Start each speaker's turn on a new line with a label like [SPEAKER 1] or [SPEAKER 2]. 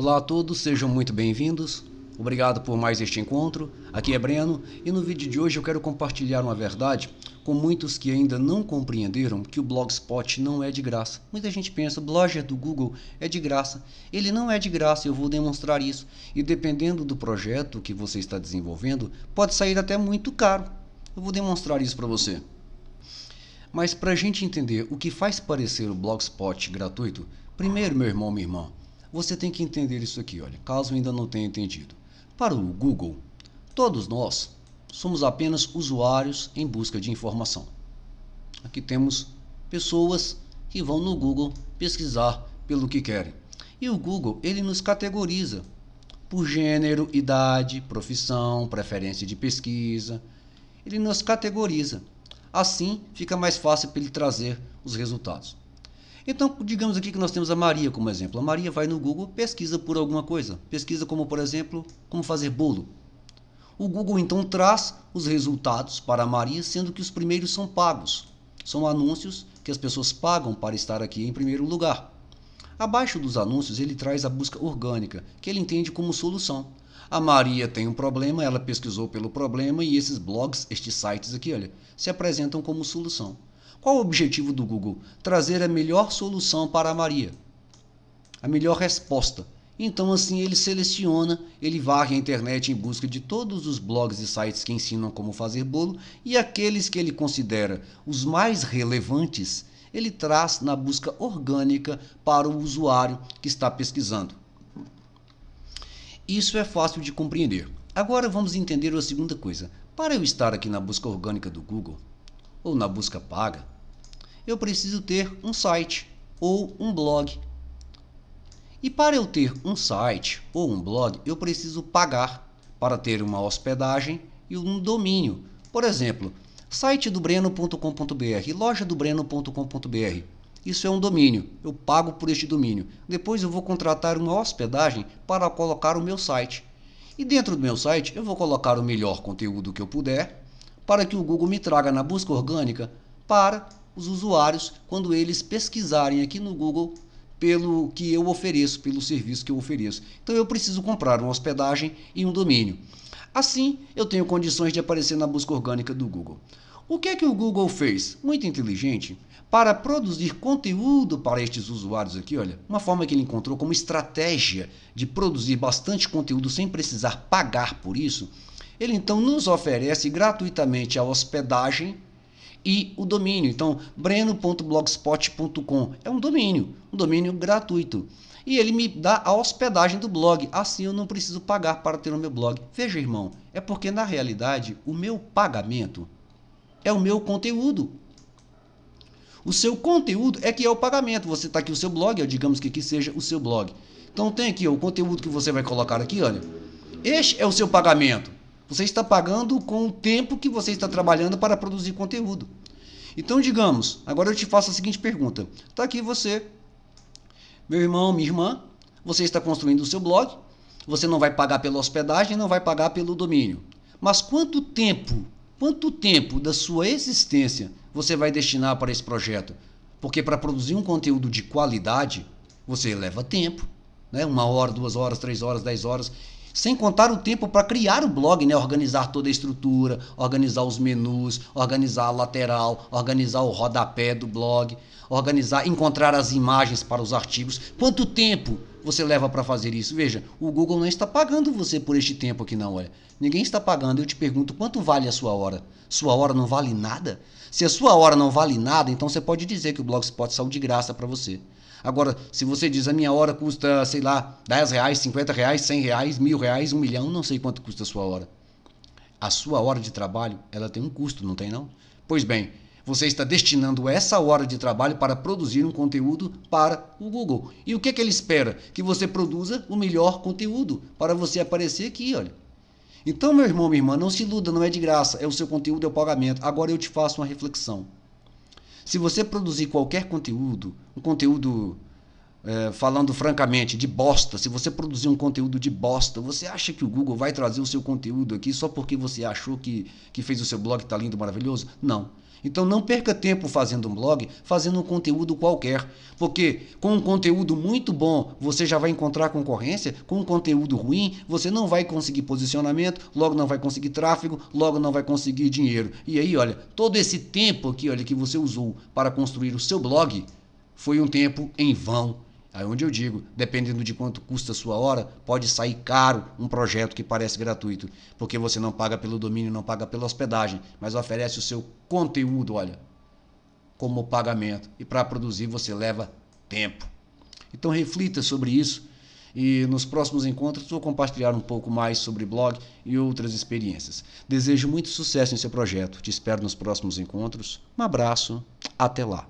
[SPEAKER 1] Olá a todos, sejam muito bem-vindos. Obrigado por mais este encontro. Aqui é Breno e no vídeo de hoje eu quero compartilhar uma verdade com muitos que ainda não compreenderam que o Blogspot não é de graça. Muita gente pensa, o Blogger do Google é de graça. Ele não é de graça, eu vou demonstrar isso. E dependendo do projeto que você está desenvolvendo, pode sair até muito caro. Eu vou demonstrar isso para você. Mas para a gente entender o que faz parecer o Blogspot gratuito, primeiro, meu irmão, minha irmã, você tem que entender isso aqui, olha, caso ainda não tenha entendido. Para o Google, todos nós somos apenas usuários em busca de informação. Aqui temos pessoas que vão no Google pesquisar pelo que querem. E o Google, ele nos categoriza por gênero, idade, profissão, preferência de pesquisa. Ele nos categoriza. Assim, fica mais fácil para ele trazer os resultados. Então, digamos aqui que nós temos a Maria como exemplo. A Maria vai no Google, pesquisa por alguma coisa. Pesquisa como, por exemplo, como fazer bolo. O Google então traz os resultados para a Maria, sendo que os primeiros são pagos. São anúncios que as pessoas pagam para estar aqui em primeiro lugar. Abaixo dos anúncios, ele traz a busca orgânica, que ele entende como solução. A Maria tem um problema, ela pesquisou pelo problema e esses blogs, estes sites aqui, olha, se apresentam como solução. Qual o objetivo do Google? Trazer a melhor solução para a Maria, a melhor resposta. Então, assim, ele seleciona, ele varre a internet em busca de todos os blogs e sites que ensinam como fazer bolo e aqueles que ele considera os mais relevantes, ele traz na busca orgânica para o usuário que está pesquisando. Isso é fácil de compreender. Agora vamos entender a segunda coisa. Para eu estar aqui na busca orgânica do Google, ou na busca paga, eu preciso ter um site ou um blog. E para eu ter um site ou um blog, eu preciso pagar para ter uma hospedagem e um domínio. Por exemplo, site do breno.com.br, loja do breno.com.br. Isso é um domínio, eu pago por este domínio. Depois eu vou contratar uma hospedagem para colocar o meu site. E dentro do meu site eu vou colocar o melhor conteúdo que eu puder para que o Google me traga na busca orgânica para os usuários quando eles pesquisarem aqui no Google pelo que eu ofereço, pelo serviço que eu ofereço. Então eu preciso comprar uma hospedagem e um domínio. Assim, eu tenho condições de aparecer na busca orgânica do Google. O que é que o Google fez? Muito inteligente, para produzir conteúdo para estes usuários aqui, olha, uma forma que ele encontrou como estratégia de produzir bastante conteúdo sem precisar pagar por isso ele então nos oferece gratuitamente a hospedagem e o domínio. Então, breno.blogspot.com é um domínio, um domínio gratuito. E ele me dá a hospedagem do blog, assim eu não preciso pagar para ter o meu blog. Veja, irmão, é porque na realidade o meu pagamento é o meu conteúdo. O seu conteúdo é que é o pagamento. Você está aqui o seu blog, digamos que aqui seja o seu blog. Então tem aqui ó, o conteúdo que você vai colocar aqui, olha. Este é o seu pagamento. Você está pagando com o tempo que você está trabalhando para produzir conteúdo. Então, digamos, agora eu te faço a seguinte pergunta: está aqui você, meu irmão, minha irmã, você está construindo o seu blog, você não vai pagar pela hospedagem, não vai pagar pelo domínio. Mas quanto tempo, quanto tempo da sua existência você vai destinar para esse projeto? Porque para produzir um conteúdo de qualidade, você leva tempo, né? uma hora, duas horas, três horas, dez horas. Sem contar o tempo para criar o blog, né? Organizar toda a estrutura, organizar os menus, organizar a lateral, organizar o rodapé do blog, organizar, encontrar as imagens para os artigos. Quanto tempo você leva para fazer isso? Veja, o Google não está pagando você por este tempo aqui não, olha. É. Ninguém está pagando. Eu te pergunto, quanto vale a sua hora? Sua hora não vale nada? Se a sua hora não vale nada, então você pode dizer que o Blogspot saiu de graça para você. Agora, se você diz a minha hora custa, sei lá, 10 reais, 50 reais, 100 reais, mil reais, um milhão, não sei quanto custa a sua hora. A sua hora de trabalho, ela tem um custo, não tem não? Pois bem, você está destinando essa hora de trabalho para produzir um conteúdo para o Google. E o que, é que ele espera? Que você produza o melhor conteúdo para você aparecer aqui, olha. Então, meu irmão, minha irmã, não se iluda, não é de graça, é o seu conteúdo, é o pagamento. Agora eu te faço uma reflexão. Se você produzir qualquer conteúdo, um conteúdo é, falando francamente, de bosta, se você produzir um conteúdo de bosta, você acha que o Google vai trazer o seu conteúdo aqui só porque você achou que, que fez o seu blog tá lindo, maravilhoso? Não. Então não perca tempo fazendo um blog, fazendo um conteúdo qualquer, porque com um conteúdo muito bom você já vai encontrar concorrência, com um conteúdo ruim você não vai conseguir posicionamento, logo não vai conseguir tráfego, logo não vai conseguir dinheiro. E aí, olha, todo esse tempo aqui, olha que você usou para construir o seu blog foi um tempo em vão Aí onde eu digo, dependendo de quanto custa a sua hora, pode sair caro um projeto que parece gratuito, porque você não paga pelo domínio, não paga pela hospedagem, mas oferece o seu conteúdo, olha, como pagamento. E para produzir você leva tempo. Então reflita sobre isso e nos próximos encontros vou compartilhar um pouco mais sobre blog e outras experiências. Desejo muito sucesso em seu projeto. Te espero nos próximos encontros. Um abraço, até lá.